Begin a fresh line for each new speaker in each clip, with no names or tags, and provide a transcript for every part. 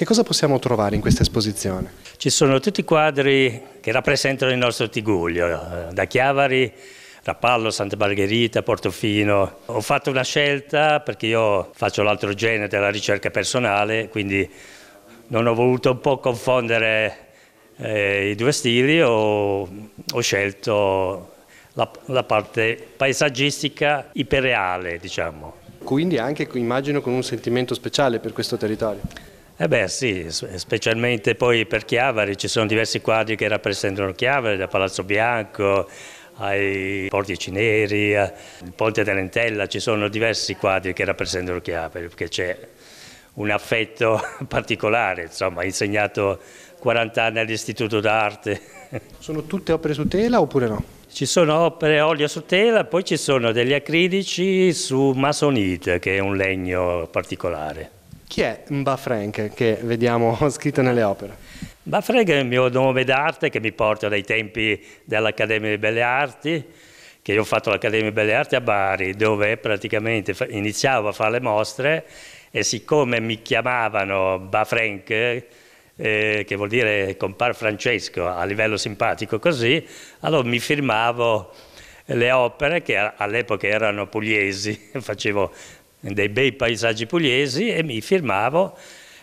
Che cosa possiamo trovare in questa esposizione? Ci sono tutti i quadri che rappresentano il nostro Tiguglio, eh, da Chiavari, Rappallo, Santa Margherita, Portofino. Ho fatto una scelta perché io faccio l'altro genere della ricerca personale, quindi non ho voluto un po' confondere eh, i due stili, ho, ho scelto la, la parte paesaggistica iperreale, diciamo. Quindi anche immagino con un sentimento speciale per questo territorio. Eh beh sì, specialmente poi per Chiavari, ci sono diversi quadri che rappresentano Chiavari, da Palazzo Bianco ai Portici Neri, il Ponte dell'Entella, ci sono diversi quadri che rappresentano Chiavari, perché c'è un affetto particolare, insomma, ha insegnato 40 anni all'Istituto d'Arte. Sono tutte opere su tela oppure no? Ci sono opere olio su tela, poi ci sono degli acridici su masonite, che è un legno particolare. Chi è Mba Frank che vediamo scritto nelle opere? Mba Frank è il mio nome d'arte che mi porta dai tempi dell'Accademia di Belle Arti, che io ho fatto l'Accademia di Belle Arti a Bari, dove praticamente iniziavo a fare le mostre e siccome mi chiamavano Mba Frank, eh, che vuol dire compar Francesco a livello simpatico così, allora mi firmavo le opere che all'epoca erano pugliesi, facevo dei bei paesaggi pugliesi e mi firmavo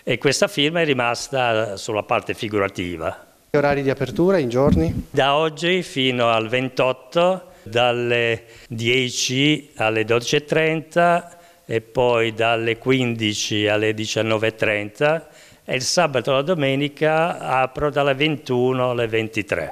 e questa firma è rimasta sulla parte figurativa. Gli orari di apertura in giorni? Da oggi fino al 28, dalle 10 alle 12.30 e poi dalle 15 alle 19.30 e il sabato e la domenica apro dalle 21 alle 23.